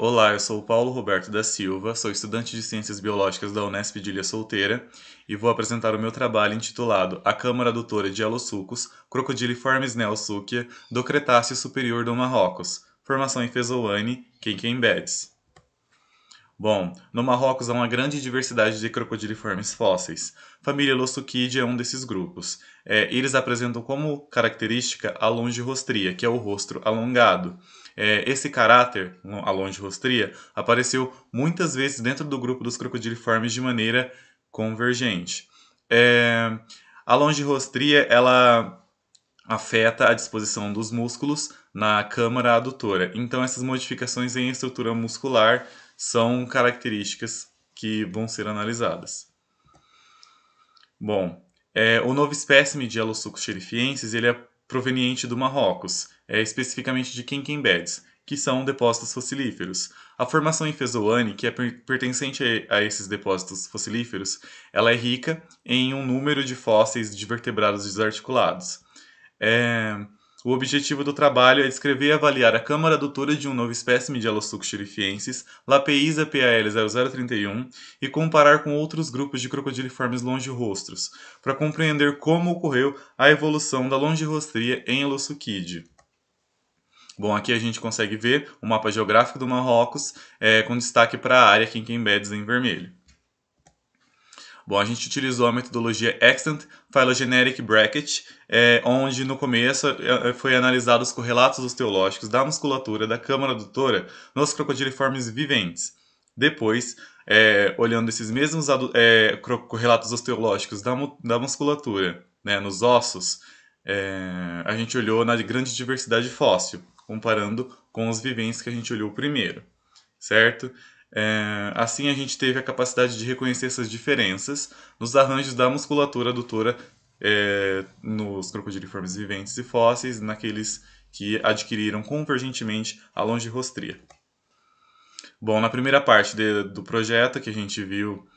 Olá, eu sou o Paulo Roberto da Silva, sou estudante de Ciências Biológicas da Unesp de Ilha Solteira e vou apresentar o meu trabalho intitulado A Câmara Adutora de Alossucos, Crocodiliformes Neosuchia, do Cretáceo Superior do Marrocos, formação em Fezoane, Quenquembedes. Bom, no Marrocos há uma grande diversidade de crocodiliformes fósseis. Família Lossuquidae é um desses grupos. É, eles apresentam como característica a longirostria, que é o rosto alongado. É, esse caráter, a longirostria, apareceu muitas vezes dentro do grupo dos crocodiliformes de maneira convergente. É, a longirostria, ela afeta a disposição dos músculos na câmara adutora. Então, essas modificações em estrutura muscular são características que vão ser analisadas. Bom, é, o novo espécime de Allosuchus xerifienses ele é proveniente do Marrocos, é, especificamente de Beds, que são depósitos fossilíferos. A formação em Fezoane, que é pertencente a esses depósitos fossilíferos, ela é rica em um número de fósseis de vertebrados desarticulados. É... O objetivo do trabalho é descrever e avaliar a câmara adutora de um novo espécime de Alosuchirifiensis, Lapeisa PAL 0031, e comparar com outros grupos de crocodiliformes longirostros, para compreender como ocorreu a evolução da longirostria em Alosuchide. Bom, aqui a gente consegue ver o mapa geográfico do Marrocos, é, com destaque para a área Quimbédes em vermelho. Bom, a gente utilizou a metodologia Extant Phylogenetic Bracket, é, onde no começo é, é, foi analisado os correlatos osteológicos da musculatura da câmara adutora nos crocodiliformes viventes. Depois, é, olhando esses mesmos é, correlatos osteológicos da, da musculatura né, nos ossos, é, a gente olhou na grande diversidade fóssil, comparando com os viventes que a gente olhou primeiro, certo? É, assim, a gente teve a capacidade de reconhecer essas diferenças nos arranjos da musculatura adutora é, nos crocodiliformes viventes e fósseis, naqueles que adquiriram convergentemente a longirostria. Bom, na primeira parte de, do projeto que a gente viu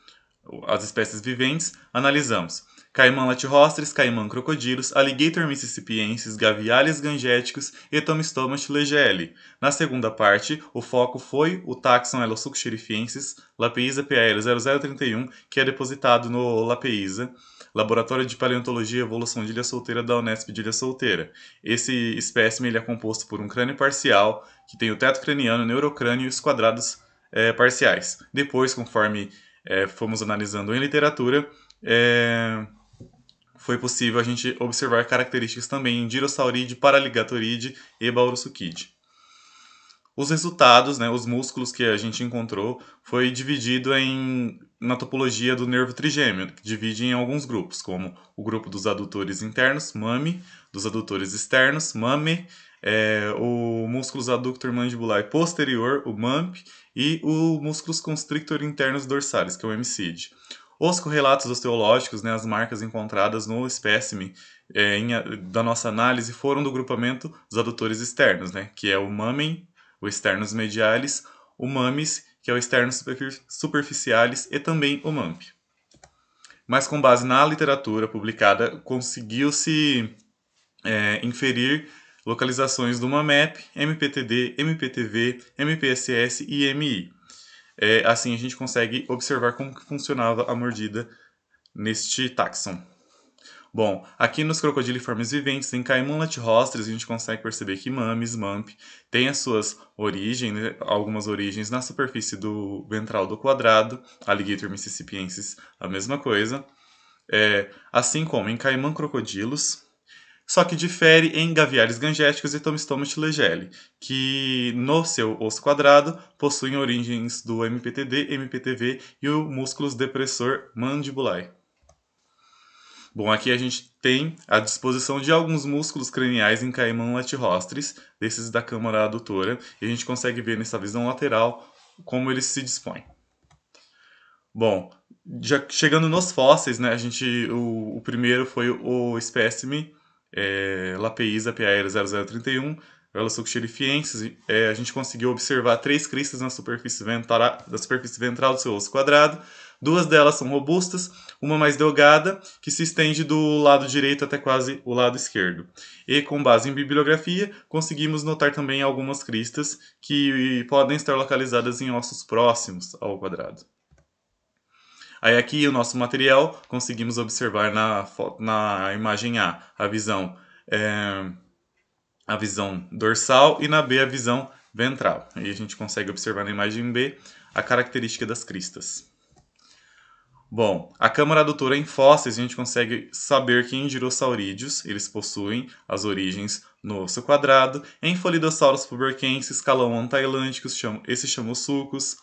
as espécies viventes, analisamos Caimã latirostres, caimã crocodilos, alligator mississippiensis, gaviales gangéticos e tomistomas legeli. Na segunda parte, o foco foi o taxon elosuccherifiensis, Lapeisa PL 0031, que é depositado no Lapeisa. Laboratório de Paleontologia e Evolução de Ilha Solteira da Unesp de Ilha Solteira. Esse espécime ele é composto por um crânio parcial, que tem o teto craniano, neurocrânio e os quadrados é, parciais. Depois, conforme é, fomos analisando em literatura, é, foi possível a gente observar características também em Dirosauride, Paraligatoride e Baurosukide. Os resultados, né, os músculos que a gente encontrou, foi dividido em, na topologia do nervo trigêmeo, que divide em alguns grupos, como o grupo dos adutores internos, MAME, dos adutores externos, MAME, é, o músculos adductor mandibular posterior, o MAMP, e o músculos constrictor internos dorsais, que é o MCID os correlatos osteológicos, né, as marcas encontradas no espécime é, em, da nossa análise foram do grupamento dos adutores externos, né, que é o mamem, o externos medialis, o mames, que é o externos superficialis, e também o mamp. Mas com base na literatura publicada, conseguiu-se é, inferir localizações do MAMEP, MPTD, MPTV, MPSS e MI é, assim a gente consegue observar como que funcionava a mordida neste taxon Bom, aqui nos crocodiliformes viventes, em caimã rostris, a gente consegue perceber que mames, mamp, tem as suas origens, né, algumas origens na superfície do ventral do quadrado, alligator mississippiensis, a mesma coisa. É, assim como em caimã crocodilos, só que difere em gaviares gangéticos e tomistomus tilegele, que no seu osso quadrado possuem origens do MPTD, MPTV e o músculo depressor mandibular. Bom, aqui a gente tem a disposição de alguns músculos craniais em caimão latirostres, desses da câmara adutora, e a gente consegue ver nessa visão lateral como eles se dispõem. Bom, já chegando nos fósseis, né, a gente, o, o primeiro foi o espécime é, LAPIs da 0031, velas subxerifienses, é, a gente conseguiu observar três cristas na superfície, ventral, na superfície ventral do seu osso quadrado. Duas delas são robustas, uma mais delgada, que se estende do lado direito até quase o lado esquerdo. E com base em bibliografia, conseguimos notar também algumas cristas que podem estar localizadas em ossos próximos ao quadrado. Aí aqui o nosso material conseguimos observar na, na imagem A a visão, é, a visão dorsal e na B a visão ventral. Aí a gente consegue observar na imagem B a característica das cristas. Bom, a câmara adutora é em fósseis, a gente consegue saber que em girossaurídeos eles possuem as origens no osso quadrado, em folidossauros puberquenses, calão antailânticos, cham... esse chamou sucos,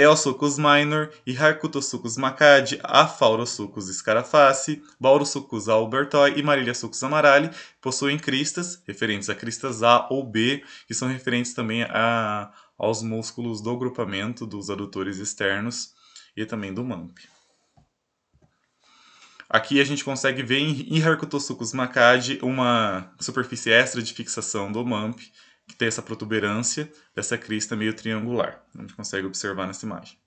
Elsucus minor e Harcutosucus macadi, Afaurosucus scaraface, Baurosucus albertoi e Marilhasucus amarale possuem cristas, referentes a cristas A ou B, que são referentes também a, aos músculos do grupamento dos adutores externos e também do MAMP. Aqui a gente consegue ver em Harcutosucus macadi uma superfície extra de fixação do MAMP, que tem essa protuberância dessa crista meio triangular. A gente consegue observar nessa imagem.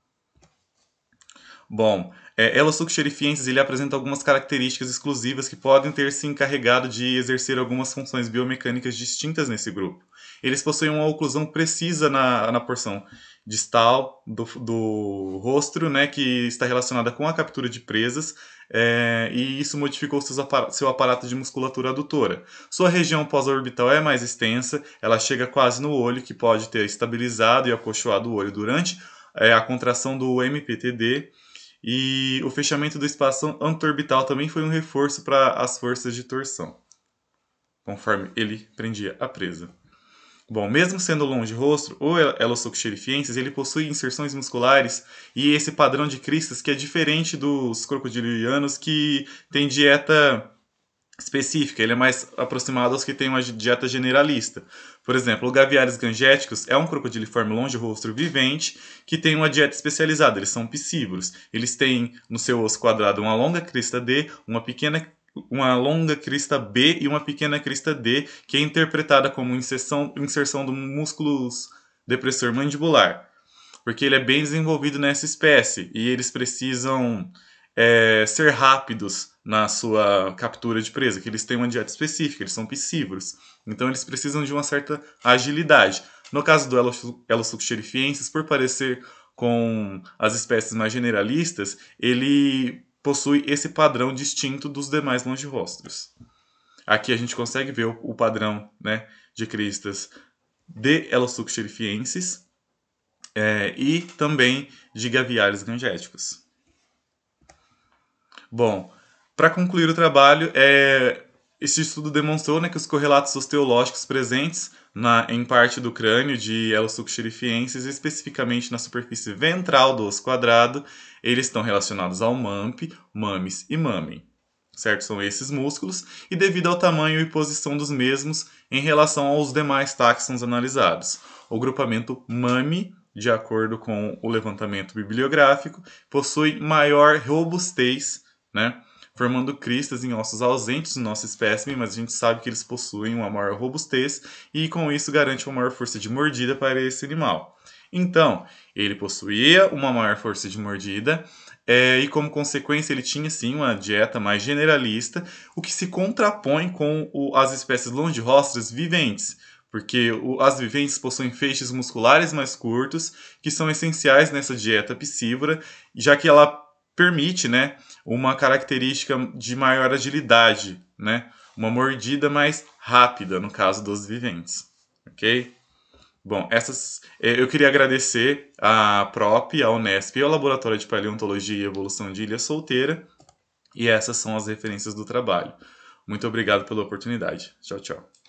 Bom, é, Elosuc xerifiensis ele apresenta algumas características exclusivas que podem ter se encarregado de exercer algumas funções biomecânicas distintas nesse grupo. Eles possuem uma oclusão precisa na, na porção distal do, do rosto, né, que está relacionada com a captura de presas, é, e isso modificou seu aparato de musculatura adutora. Sua região pós-orbital é mais extensa, ela chega quase no olho, que pode ter estabilizado e acolchoado o olho durante é, a contração do MPTD e o fechamento do espaço antorbital também foi um reforço para as forças de torção, conforme ele prendia a presa. Bom, mesmo sendo longe rosto, ou elosucoxerifienses, ele possui inserções musculares e esse padrão de cristas que é diferente dos crocodilianos que têm dieta específica, ele é mais aproximado aos que têm uma dieta generalista. Por exemplo, o Gaviares gangéticos é um crocodiliforme longe rosto vivente que tem uma dieta especializada, eles são piscívoros. Eles têm no seu osso quadrado uma longa crista D, uma pequena uma longa crista B e uma pequena crista D, que é interpretada como inserção, inserção do músculo depressor mandibular. Porque ele é bem desenvolvido nessa espécie e eles precisam é, ser rápidos na sua captura de presa, que eles têm uma dieta específica, eles são piscívoros. Então eles precisam de uma certa agilidade. No caso do Elosuxerifiensis, por parecer com as espécies mais generalistas, ele possui esse padrão distinto dos demais longirostros. Aqui a gente consegue ver o, padrão né, de cristas de Elosuxerifiensis é, e também de gaviários gangéticos. Bom, para concluir o trabalho, é, este estudo demonstrou né, que os correlatos osteológicos presentes na, em parte do crânio de elosucoxerifienses, especificamente na superfície ventral do osso quadrado, eles estão relacionados ao MAMP, MAMES e MAMEN. Certo? São esses músculos, e devido ao tamanho e posição dos mesmos em relação aos demais táxons analisados. O grupamento MAME, de acordo com o levantamento bibliográfico, possui maior robustez, né? formando cristas em ossos ausentes no nosso espécime, mas a gente sabe que eles possuem uma maior robustez e com isso garante uma maior força de mordida para esse animal. Então, ele possuía uma maior força de mordida, é, e como consequência ele tinha sim uma dieta mais generalista, o que se contrapõe com o, as espécies longirostras viventes, porque o, as viventes possuem feixes musculares mais curtos, que são essenciais nessa dieta piscívora, já que ela permite né, uma característica de maior agilidade, né, uma mordida mais rápida no caso dos viventes. Ok? Bom, essas, é, eu queria agradecer à PROP, à Unesp e ao Laboratório de Paleontologia e Evolução de Ilha Solteira. E essas são as referências do trabalho. Muito obrigado pela oportunidade. Tchau, tchau.